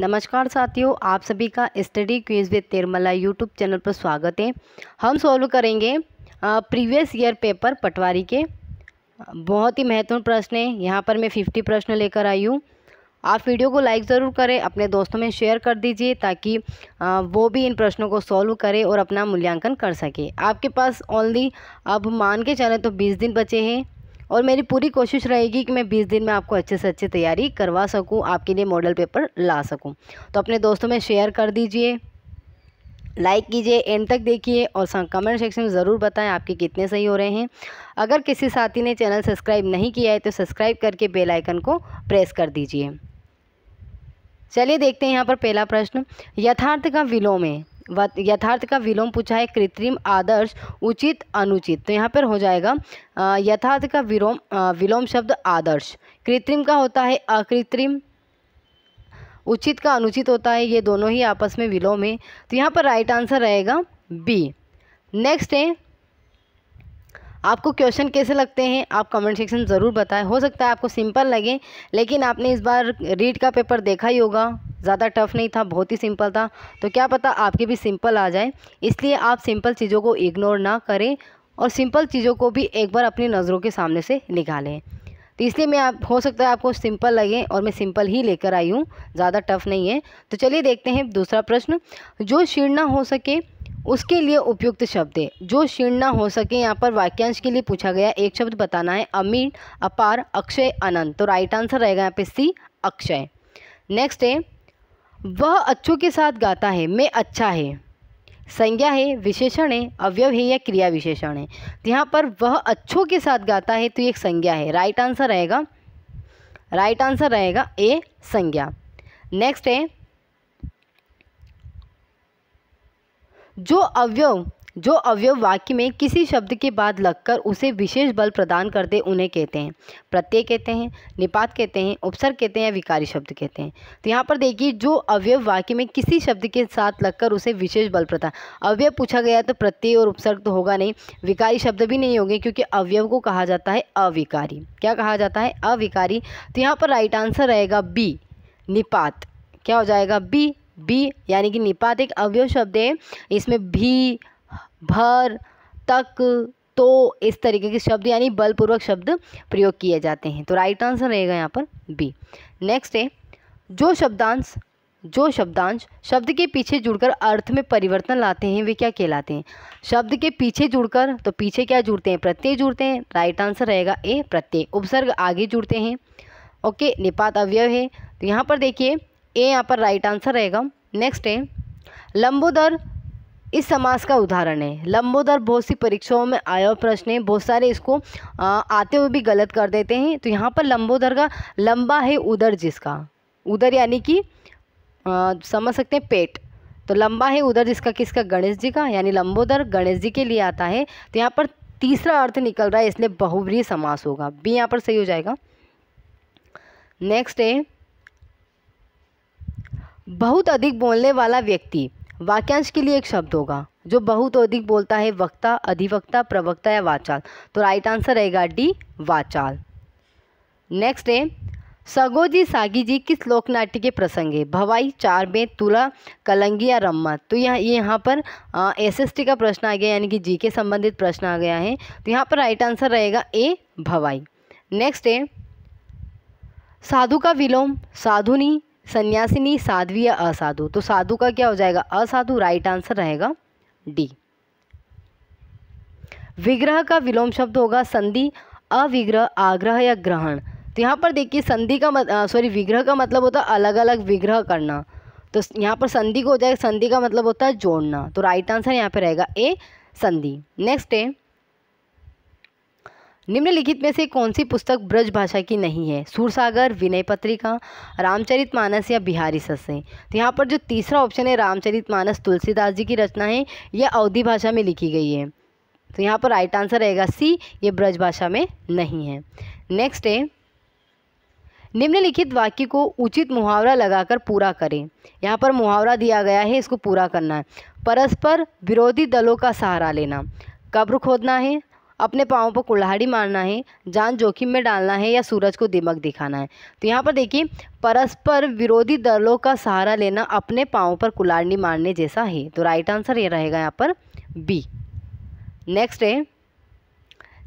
नमस्कार साथियों आप सभी का study quiz with Tirmala YouTube channel पर स्वागत है हम सॉल्व करेंगे प्रीवियस ईयर पेपर पटवारी के बहुत ही महत्वपूर्ण प्रश्न है यहाँ पर मैं फिफ्टी प्रश्न लेकर आई हूँ आप वीडियो को लाइक ज़रूर करें अपने दोस्तों में शेयर कर दीजिए ताकि वो भी इन प्रश्नों को सॉल्व करें और अपना मूल्यांकन कर सके आपके पास ओनली अब मान के चले तो बीस दिन बचे हैं और मेरी पूरी कोशिश रहेगी कि मैं बीस दिन में आपको अच्छे से अच्छी तैयारी करवा सकूँ आपके लिए मॉडल पेपर ला सकूँ तो अपने दोस्तों में शेयर कर दीजिए लाइक कीजिए एंड तक देखिए और कमेंट सेक्शन में ज़रूर बताएं आपके कितने सही हो रहे हैं अगर किसी साथी ने चैनल सब्सक्राइब नहीं किया है तो सब्सक्राइब करके बेल आइकन को प्रेस कर दीजिए चलिए देखते हैं यहाँ पर पहला प्रश्न यथार्थ का विलोम है यथार्थ का विलोम पूछा है कृत्रिम आदर्श उचित अनुचित तो यहाँ पर हो जाएगा यथार्थ का विलोम विलोम शब्द आदर्श कृत्रिम का होता है अकृत्रिम उचित का अनुचित होता है ये दोनों ही आपस में विलोम है तो यहाँ पर राइट आंसर रहेगा बी नेक्स्ट है आपको क्वेश्चन कैसे लगते हैं आप कमेंट सेक्शन ज़रूर बताएं हो सकता है आपको सिंपल लगे लेकिन आपने इस बार रीड का पेपर देखा ही होगा ज़्यादा टफ़ नहीं था बहुत ही सिंपल था तो क्या पता आपके भी सिंपल आ जाए इसलिए आप सिंपल चीज़ों को इग्नोर ना करें और सिंपल चीज़ों को भी एक बार अपनी नज़रों के सामने से निकालें तो इसलिए मैं आप हो सकता है आपको सिंपल लगे और मैं सिंपल ही लेकर आई हूँ ज़्यादा टफ नहीं है तो चलिए देखते हैं दूसरा प्रश्न जो शीर्ण हो सके उसके लिए उपयुक्त शब्द है जो शीर्ण हो सके यहाँ पर वाक्यांश के लिए पूछा गया एक शब्द बताना है अमीर अपार अक्षय अनंत तो राइट आंसर रहेगा यहाँ पे सी अक्षय नेक्स्ट है वह अच्छों के साथ गाता है मैं अच्छा है संज्ञा है विशेषण है अवयव है या क्रिया विशेषण है तो यहाँ पर वह अच्छों के साथ गाता है तो एक संज्ञा है राइट आंसर रहेगा राइट आंसर रहेगा ए संज्ञा नेक्स्ट है जो अवयव जो अवयव वाक्य में किसी शब्द के बाद लगकर उसे विशेष बल प्रदान करते उन्हें कहते हैं प्रत्यय कहते हैं निपात कहते हैं उपसर्ग कहते हैं या विकारी शब्द कहते हैं तो यहाँ पर देखिए जो अवयव वाक्य में किसी शब्द के साथ लगकर उसे विशेष बल प्रदान अवयव पूछा गया तो प्रत्यय और उपसर्ग तो होगा नहीं विकारी शब्द भी नहीं होंगे क्योंकि अवयव को कहा जाता है अविकारी क्या कहा जाता है अविकारी तो यहाँ पर राइट आंसर रहेगा बी निपात क्या हो जाएगा बी बी यानी कि निपात एक अवयव शब्द है इसमें भी भर तक तो इस तरीके के शब्द यानी बलपूर्वक शब्द प्रयोग किए जाते हैं तो राइट आंसर रहेगा यहाँ पर बी नेक्स्ट है जो शब्दांश जो शब्दांश शब्द के पीछे जुड़कर अर्थ में परिवर्तन लाते हैं वे क्या कहलाते हैं शब्द के पीछे जुड़कर तो पीछे क्या जुड़ते हैं प्रत्यय जुड़ते हैं राइट आंसर रहेगा ए प्रत्यय उपसर्ग आगे जुड़ते हैं ओके निपात अवयव है तो यहाँ पर देखिए ए यहाँ पर राइट आंसर रहेगा नेक्स्ट है लंबोदर इस समास का उदाहरण है लंबोदर बहुत सी परीक्षाओं में आया प्रश्न है बहुत सारे इसको आते हुए भी गलत कर देते हैं तो यहाँ पर लंबोदर का लंबा है उदर जिसका उदर यानी कि समझ सकते हैं पेट तो लंबा है उधर जिसका किसका गणेश जी का यानी लंबोदर गणेश जी के लिए आता है तो यहाँ पर तीसरा अर्थ निकल रहा है इसलिए बहुव्रीय समास होगा बी यहाँ पर सही हो जाएगा नेक्स्ट है बहुत अधिक बोलने वाला व्यक्ति वाक्यांश के लिए एक शब्द होगा जो बहुत अधिक बोलता है वक्ता अधिवक्ता प्रवक्ता या वाचाल तो राइट आंसर रहेगा डी वाचाल नेक्स्ट है सगोजी सागी जी किस लोकनाट्य के प्रसंग है भवाई चार में तुला कलंगी या रम्मा तो यहाँ ये यहाँ पर एस एस टी का प्रश्न आ गया यानी कि जी के संबंधित प्रश्न आ गया है तो यहाँ पर राइट आंसर रहेगा ए भवाई नेक्स्ट है साधु का विलोम साधुनी सन्यासिनी साध्वी या असाधु तो साधु का क्या हो जाएगा असाधु राइट आंसर रहेगा डी विग्रह का विलोम शब्द होगा संधि अविग्रह आग्रह या ग्रहण तो यहाँ पर देखिए संधि का मत सॉरी विग्रह का मतलब होता है अलग अलग विग्रह करना तो यहाँ पर संधि को हो जाएगा संधि का मतलब होता है जोड़ना तो राइट आंसर यहाँ पर रहेगा ए संधि नेक्स्ट है निम्नलिखित में से कौन सी पुस्तक ब्रज भाषा की नहीं है सूरसागर विनय पत्रिका रामचरित मानस या बिहारी ससें तो यहाँ पर जो तीसरा ऑप्शन है रामचरित मानस तुलसीदास जी की रचना है यह अवधि भाषा में लिखी गई है तो यहाँ पर राइट आंसर रहेगा सी ये ब्रज भाषा में नहीं है नेक्स्ट है निम्नलिखित वाक्य को उचित मुहावरा लगाकर पूरा करें यहाँ पर मुहावरा दिया गया है इसको पूरा करना है परस्पर विरोधी दलों का सहारा लेना कब्र खोदना है अपने पाँव पर कुल्हाड़ी मारना है जान जोखिम में डालना है या सूरज को दिमक दिखाना है तो यहाँ पर देखिए परस्पर विरोधी दलों का सहारा लेना अपने पाँव पर कुल्हाड़ी मारने जैसा है तो राइट आंसर ये रहेगा यहाँ पर बी नेक्स्ट है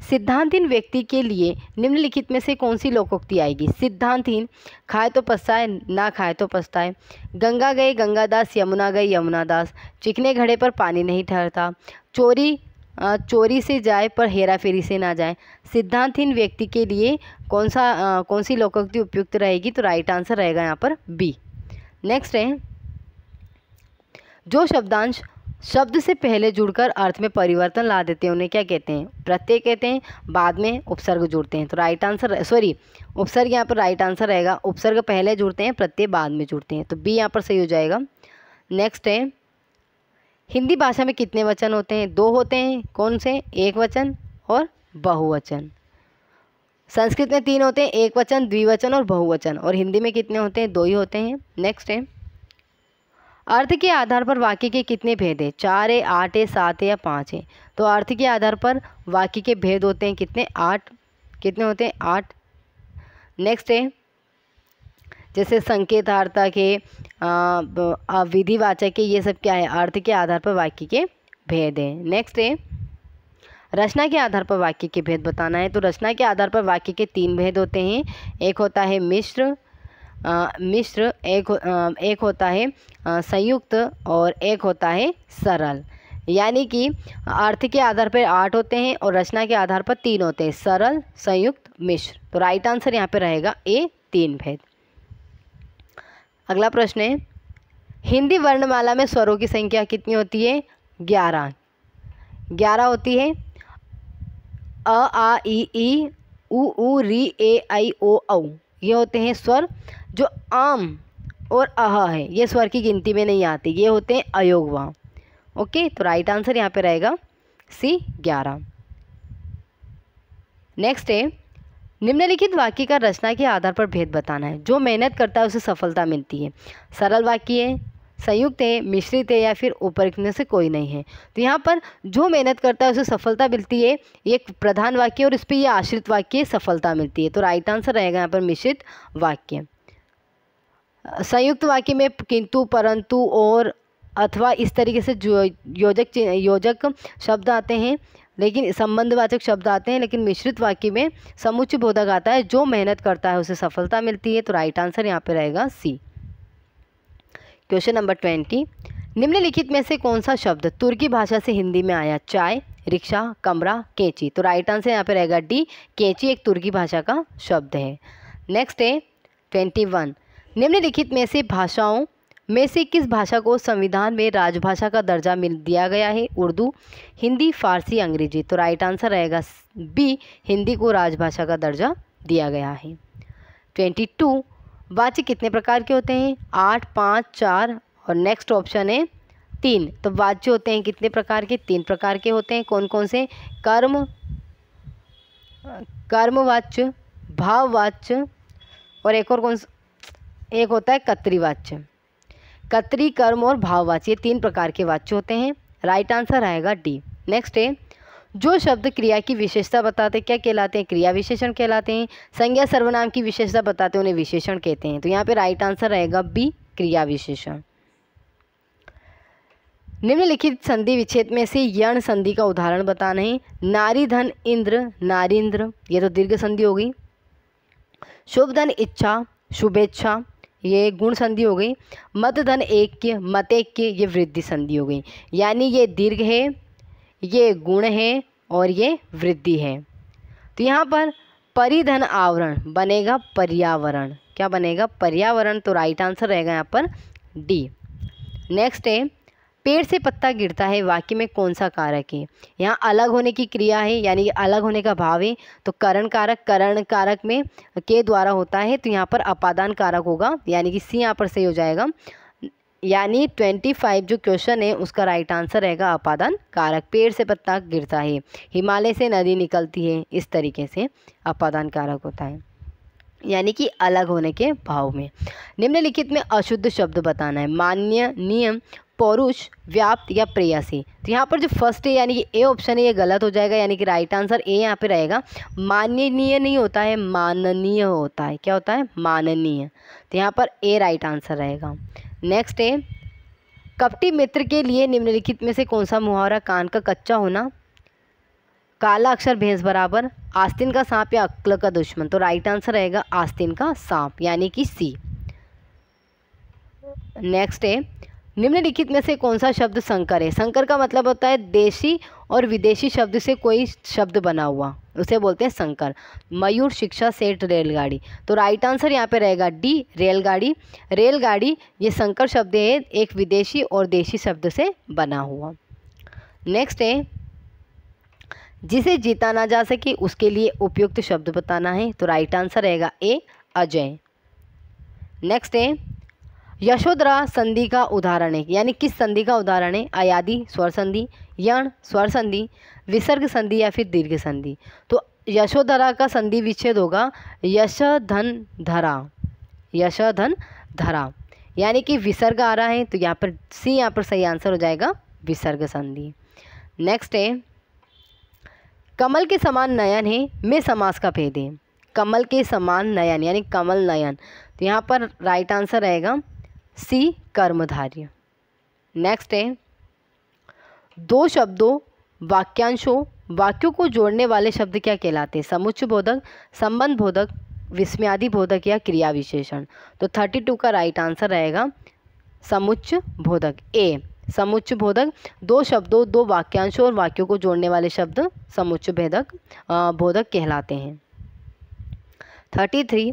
सिद्धांतहीन व्यक्ति के लिए निम्नलिखित में से कौन सी लोकोक्ति आएगी सिद्धांतहीन खाए तो पछताए ना खाए तो पछताए गंगा गए गंगादास यमुना गए यमुना दास चिकने घड़े पर पानी नहीं ठहरता चोरी चोरी से जाए पर हेरा फेरी से ना जाए सिद्धांतहीन व्यक्ति के लिए कौन सा कौन सी लोकोक्ति उपयुक्त रहेगी तो राइट आंसर रहेगा यहाँ पर बी नेक्स्ट है जो शब्दांश शब्द से पहले जुड़कर अर्थ में परिवर्तन ला देते हैं उन्हें क्या कहते हैं प्रत्यय कहते हैं बाद में उपसर्ग जुड़ते हैं तो राइट आंसर सॉरी उपसर्ग यहाँ पर राइट आंसर रहेगा उपसर्ग पहले जुड़ते हैं प्रत्यय बाद में जुड़ते हैं तो बी यहाँ पर सही हो जाएगा नेक्स्ट है हिंदी भाषा में कितने वचन होते हैं दो होते हैं कौन से एक वचन और बहुवचन संस्कृत में तीन होते हैं एक वचन द्विवचन और बहुवचन और हिंदी में कितने होते हैं दो ही होते हैं नेक्स्ट है अर्थ के आधार पर वाक्य के कितने भेद हैं चार है आठ है सात है या पाँच है तो अर्थ के आधार पर वाक्य के भेद होते हैं कितने आठ कितने होते हैं आठ नेक्स्ट है जैसे संकेतार्थक है विधिवाचक के ये सब क्या है अर्थ के आधार पर वाक्य के भेद हैं नेक्स्ट है रचना के आधार पर वाक्य के भेद बताना है तो रचना के आधार पर वाक्य के तीन भेद होते हैं एक होता है मिश्र मिश्र एक आ, एक होता है संयुक्त और एक होता है सरल यानी कि अर्थ के आधार पर आठ होते हैं और रचना के आधार पर तीन होते हैं सरल संयुक्त मिश्र तो राइट आंसर यहाँ पर रहेगा ए तीन भेद अगला प्रश्न है हिंदी वर्णमाला में स्वरों की संख्या कितनी होती है ग्यारह ग्यारह होती है अ आ ई ई उ ऊ री ए आई ओ औ ये होते हैं स्वर जो आम और अह है ये स्वर की गिनती में नहीं आते ये होते हैं अयोगवा ओके तो राइट आंसर यहाँ पे रहेगा सी ग्यारह नेक्स्ट है निम्नलिखित वाक्य का रचना के आधार पर भेद बताना है जो मेहनत करता है उसे सफलता मिलती है सरल वाक्य है संयुक्त है मिश्रित है या फिर ऊपर से कोई नहीं है तो यहाँ पर जो मेहनत करता है उसे सफलता मिलती है ये प्रधान वाक्य और इस पर यह आश्रित वाक्य सफलता मिलती है तो राइट आंसर रहेगा यहाँ पर मिश्रित वाक्य संयुक्त वाक्य में किंतु परंतु और अथवा इस तरीके से योजक योजक शब्द आते हैं लेकिन संबंधवाचक शब्द आते हैं लेकिन मिश्रित वाक्य में समुच्च बोधक आता है जो मेहनत करता है उसे सफलता मिलती है तो राइट आंसर यहाँ पे रहेगा सी क्वेश्चन नंबर ट्वेंटी निम्नलिखित में से कौन सा शब्द तुर्की भाषा से हिंदी में आया चाय रिक्शा कमरा कैंची तो राइट आंसर यहाँ पे रहेगा डी कैंची एक तुर्की भाषा का शब्द है नेक्स्ट है ट्वेंटी वन निम्नलिखित में से भाषाओं में से किस भाषा को संविधान में राजभाषा का दर्जा मिल दिया गया है उर्दू हिंदी फारसी अंग्रेजी तो राइट आंसर रहेगा बी हिंदी को राजभाषा का दर्जा दिया गया है ट्वेंटी टू वाच्य कितने प्रकार के होते हैं आठ पाँच चार और नेक्स्ट ऑप्शन है तीन तो वाच्य होते हैं कितने प्रकार के तीन प्रकार के होते हैं कौन कौन से कर्म कर्मवाच्य भाववाच्य और एक और कौन एक होता है कतरीवाच्य कतरी कर्म और भाववाच ये तीन प्रकार के वाच्य होते हैं राइट आंसर आएगा डी नेक्स्ट है जो शब्द क्रिया की विशेषता बताते क्या कहलाते हैं क्रिया विशेषण कहलाते हैं संज्ञा सर्वनाम की विशेषता बताते हैं उन्हें विशेषण कहते हैं तो यहाँ पे राइट आंसर रहेगा बी क्रिया विशेषण निम्नलिखित संधि विच्छेद में से यण संधि का उदाहरण बताना है नारी धन इंद्र नारिंद्र ये तो दीर्घ संधि होगी शुभ धन इच्छा शुभेच्छा ये गुण संधि हो गई मत धन एक के मत एक के ये वृद्धि संधि हो गई यानी ये दीर्घ है ये गुण है और ये वृद्धि है तो यहाँ पर परिधन आवरण बनेगा पर्यावरण क्या बनेगा पर्यावरण तो राइट आंसर रहेगा यहाँ पर डी नेक्स्ट है पेड़ से पत्ता गिरता है वाक्य में कौन सा कारक है यहाँ अलग होने की क्रिया है यानी अलग होने का भाव है तो करण कारक करण कारक में के द्वारा होता है तो यहाँ पर अपादान कारक होगा यानी कि सी यहाँ पर सही हो जाएगा यानी ट्वेंटी फाइव जो क्वेश्चन है उसका राइट आंसर रहेगा अपादान कारक पेड़ से पत्ता गिरता है हिमालय से नदी निकलती है इस तरीके से अपादान कारक होता है यानी कि अलग होने के भाव में निम्नलिखित में अशुद्ध शब्द बताना है मान्य नियम पौरुष व्याप्त या प्रेयसी तो यहाँ पर जो फर्स्ट है यानी कि ए ऑप्शन है ये गलत हो जाएगा यानी कि राइट आंसर ए यहाँ पे रहेगा माननीय नहीं होता है माननीय होता है क्या होता है माननीय तो यहाँ पर ए राइट आंसर रहेगा नेक्स्ट है कपटी मित्र के लिए निम्नलिखित में से कौन सा मुहावरा कान का कच्चा होना काला अक्षर भैंस बराबर आस्तीन का सांप या अक्ल का दुश्मन तो राइट आंसर रहेगा आस्तीन का सांप यानी कि सी नेक्स्ट है निम्नलिखित में से कौन सा शब्द संकर है संकर का मतलब होता है देशी और विदेशी शब्द से कोई शब्द बना हुआ उसे बोलते हैं संकर मयूर शिक्षा सेठ रेलगाड़ी तो राइट आंसर यहाँ पे रहेगा डी रेलगाड़ी रेलगाड़ी ये संकर शब्द है एक विदेशी और देशी शब्द से बना हुआ नेक्स्ट है जिसे जीता ना जा सके उसके लिए उपयुक्त शब्द बताना है तो राइट आंसर रहेगा ए अजय नेक्स्ट है यशोधरा संधि का उदाहरण है यानी किस संधि का उदाहरण है अयादि स्वर संधि यण स्वर संधि विसर्ग संधि या फिर दीर्घ संधि तो यशोधरा का संधि विच्छेद होगा यशधन धरा यश धन धरा यानी कि विसर्ग आ रहा है तो यहाँ पर सी यहाँ पर सही आंसर हो जाएगा विसर्ग संधि नेक्स्ट है कमल के समान नयन है में समास का भेद है कमल के समान नयन यानी कमल नयन तो यहाँ पर राइट आंसर रहेगा सी कर्मधार्य नेक्स्ट है दो शब्दों वाक्यांशों वाक्यों को जोड़ने वाले शब्द क्या कहलाते हैं समुच्च बोधक संबंध बोधक विस्म्यादि बोधक या क्रिया विशेषण तो थर्टी टू का राइट आंसर रहेगा समुच्च बोधक ए समुच्च बोधक दो शब्दों दो वाक्यांशों और वाक्यों को जोड़ने वाले शब्द समुच्च भेदक बोधक कहलाते हैं थर्टी थ्री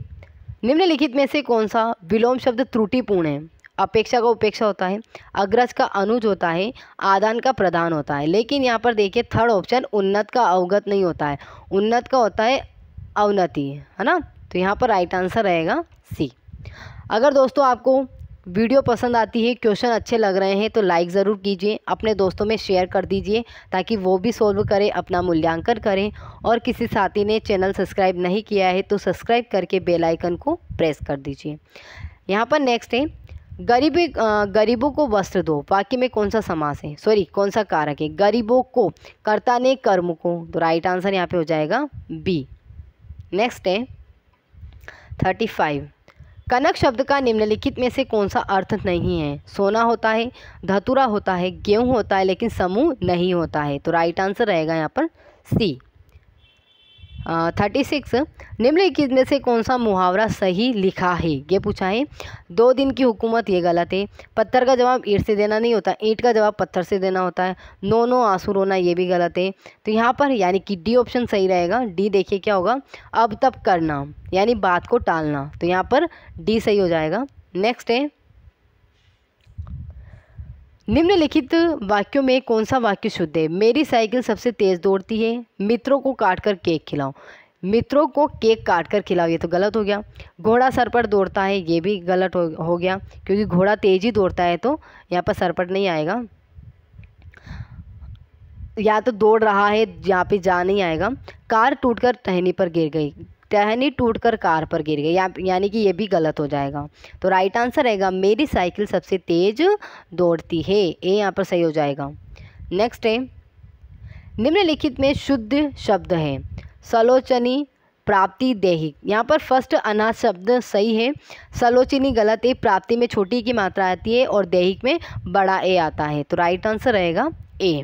निम्नलिखित में से कौन सा विलोम शब्द त्रुटिपूर्ण है अपेक्षा का उपेक्षा होता है अग्रज का अनुज होता है आदान का प्रदान होता है लेकिन यहाँ पर देखिए थर्ड ऑप्शन उन्नत का अवगत नहीं होता है उन्नत का होता है अवनति है ना तो यहाँ पर राइट आंसर रहेगा सी अगर दोस्तों आपको वीडियो पसंद आती है क्वेश्चन अच्छे लग रहे हैं तो लाइक ज़रूर कीजिए अपने दोस्तों में शेयर कर दीजिए ताकि वो भी सॉल्व करें अपना मूल्यांकन करें और किसी साथी ने चैनल सब्सक्राइब नहीं किया है तो सब्सक्राइब करके बेल आइकन को प्रेस कर दीजिए यहाँ पर नेक्स्ट है गरीबी गरीबों को वस्त्र दो वाक्य में कौन सा समास है सॉरी कौन सा कारक है गरीबों को कर्ता ने कर्म को तो राइट आंसर यहाँ पर हो जाएगा बी नेक्स्ट है थर्टी फाइव कनक शब्द का निम्नलिखित में से कौन सा अर्थ नहीं है सोना होता है धतुरा होता है गेहूँ होता है लेकिन समूह नहीं होता है तो राइट आंसर रहेगा यहाँ पर सी थर्टी सिक्स निम्नलिखित में से कौन सा मुहावरा सही लिखा है ये पूछा है दो दिन की हुकूमत ये गलत है पत्थर का जवाब ईट से देना नहीं होता ईट का जवाब पत्थर से देना होता है नो नो आंसू रोना ये भी गलत है तो यहाँ पर यानी कि डी ऑप्शन सही रहेगा डी देखिए क्या होगा अब तब करना यानी बात को टालना तो यहाँ पर डी सही हो जाएगा नेक्स्ट है निम्नलिखित वाक्यों में कौन सा वाक्य शुद्ध है मेरी साइकिल सबसे तेज़ दौड़ती है मित्रों को काट कर केक खिलाओ मित्रों को केक काट कर खिलाओ ये तो गलत हो गया घोड़ा सर पर दौड़ता है ये भी गलत हो, हो गया क्योंकि घोड़ा तेज़ ही दौड़ता है तो यहाँ पर सर पर नहीं आएगा या तो दौड़ रहा है यहाँ पे जा नहीं आएगा कार टूटकर टहनी पर गिर गई टहनी टूटकर कार पर गिर गई या, यानी कि ये भी गलत हो जाएगा तो राइट आंसर रहेगा मेरी साइकिल सबसे तेज दौड़ती है ए यहाँ पर सही हो जाएगा नेक्स्ट है निम्नलिखित में शुद्ध शब्द है सलोचनी प्राप्ति देहिक यहाँ पर फर्स्ट अनाज शब्द सही है सलोचनी गलत है प्राप्ति में छोटी की मात्रा आती है और देहिक में बड़ा ए आता है तो राइट आंसर रहेगा ए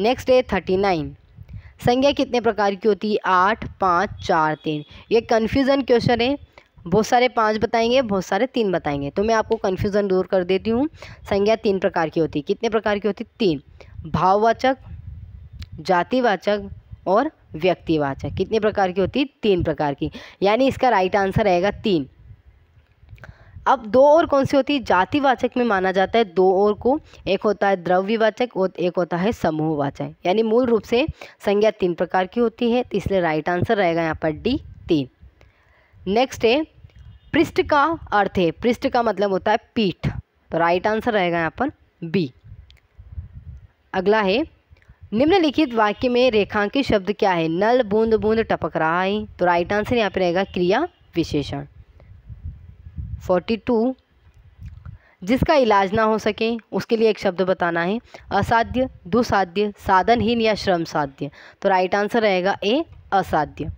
नेक्स्ट है थर्टी नाइन संख्या कितने प्रकार की होती है आठ पाँच चार तीन ये कन्फ्यूज़न क्वेश्चन है बहुत सारे पाँच बताएंगे बहुत सारे तीन बताएंगे तो मैं आपको कन्फ्यूज़न दूर कर देती हूँ संज्ञा तीन प्रकार की होती है कितने प्रकार की होती तीन भाववाचक जातिवाचक और व्यक्तिवाचक कितने प्रकार की होती तीन प्रकार की यानी इसका राइट आंसर रहेगा तीन अब दो और कौन सी होती है जातिवाचक में माना जाता है दो और को एक होता है द्रव्यवाचक और एक होता है समूहवाचक यानी मूल रूप से संज्ञा तीन प्रकार की होती है तो इसलिए राइट आंसर रहेगा यहाँ पर डी तीन नेक्स्ट है पृष्ठ का अर्थ है पृष्ठ का मतलब होता है पीठ तो राइट आंसर रहेगा यहाँ पर बी अगला है निम्नलिखित वाक्य में रेखांकित शब्द क्या है नल बूंद बूंद टपक रहा है तो राइट आंसर यहाँ पर रहेगा क्रिया विशेषण फोर्टी टू जिसका इलाज ना हो सके उसके लिए एक शब्द बताना है असाध्य दुसाध्य साधनहीन या श्रम साध्य तो राइट आंसर रहेगा ए असाध्य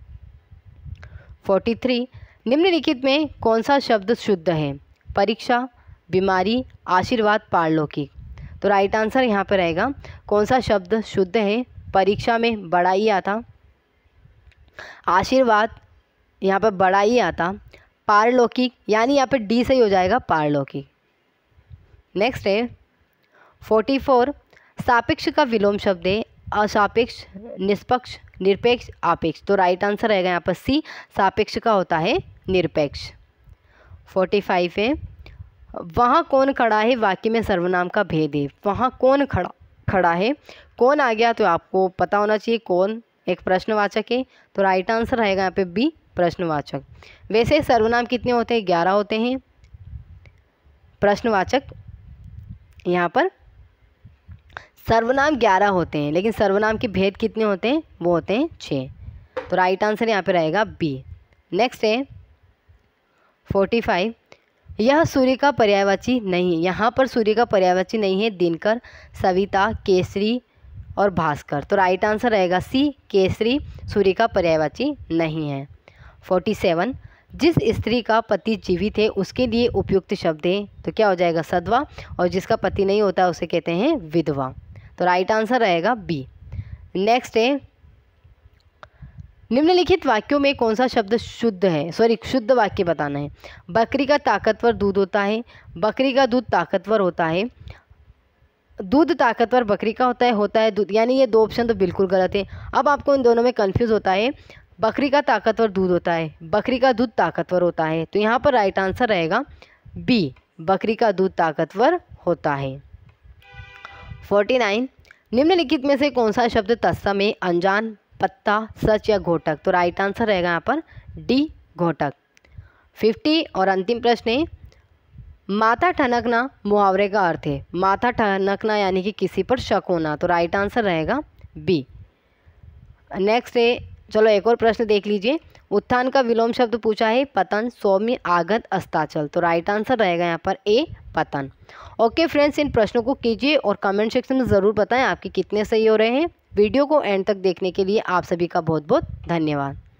फोर्टी थ्री निम्नलिखित में कौन सा शब्द शुद्ध है परीक्षा बीमारी आशीर्वाद पारलौकिक तो राइट आंसर यहाँ पर रहेगा कौन सा शब्द शुद्ध है परीक्षा में बड़ा ही आता आशीर्वाद यहाँ पर बड़ा ही आता पारलौकिक यानी यहाँ पे डी सही हो जाएगा पारलौकिक नेक्स्ट है फोर्टी फोर सापेक्ष का विलोम शब्द है असापेक्ष निष्पक्ष निरपेक्ष आपेक्ष तो राइट आंसर रहेगा यहाँ पर सी सापेक्ष का होता है निरपेक्ष फोर्टी फाइव है वहाँ कौन खड़ा है वाक्य में सर्वनाम का भेद है वहाँ कौन खड़ा खड़ा है कौन आ गया तो आपको पता होना चाहिए कौन एक प्रश्नवाचक है तो राइट आंसर रहेगा यहाँ पे बी प्रश्नवाचक वैसे सर्वनाम कितने होते हैं ग्यारह होते हैं प्रश्नवाचक यहाँ पर सर्वनाम ग्यारह होते हैं लेकिन सर्वनाम के भेद कितने होते हैं वो होते हैं छः तो राइट आंसर यहाँ पे रहेगा बी नेक्स्ट है फोर्टी फाइव यह सूर्य का पर्यायवाची नहीं है यहाँ पर सूर्य का पर्यायवाची नहीं है दिनकर सविता केसरी और भास्कर तो राइट आंसर रहेगा सी केसरी सूर्य का पर्यायवाची नहीं है फोर्टी सेवन जिस स्त्री का पति जीवित है उसके लिए उपयुक्त शब्द है तो क्या हो जाएगा सदवा और जिसका पति नहीं होता उसे कहते हैं विधवा तो राइट आंसर रहेगा बी नेक्स्ट है निम्नलिखित वाक्यों में कौन सा शब्द शुद्ध है सॉरी शुद्ध वाक्य बताना है बकरी का ताकतवर दूध होता है बकरी का दूध ताकतवर होता है दूध ताकतवर बकरी का होता है होता है दूध यानी ये दो ऑप्शन तो बिल्कुल गलत है अब आपको इन दोनों में कन्फ्यूज़ होता है बकरी का ताकतवर दूध होता है बकरी का दूध ताकतवर होता है तो यहाँ पर राइट आंसर रहेगा बी बकरी का दूध ताकतवर होता है फोर्टी नाइन निम्नलिखित में से कौन सा शब्द तस्सम है अनजान पत्ता सच या घोटक तो राइट आंसर रहेगा यहाँ पर डी घोटक फिफ्टी और अंतिम प्रश्न है माथा ठनकना मुहावरे का अर्थ है माथा ठनकना यानी कि किसी पर शक होना तो राइट आंसर रहेगा बी नेक्स्ट है चलो एक और प्रश्न देख लीजिए उत्थान का विलोम शब्द पूछा है पतन सौम्य आगत अस्ताचल तो राइट आंसर रहेगा यहाँ पर ए पतन ओके फ्रेंड्स इन प्रश्नों को कीजिए और कमेंट सेक्शन में ज़रूर बताएं आपके कितने सही हो रहे हैं वीडियो को एंड तक देखने के लिए आप सभी का बहुत बहुत धन्यवाद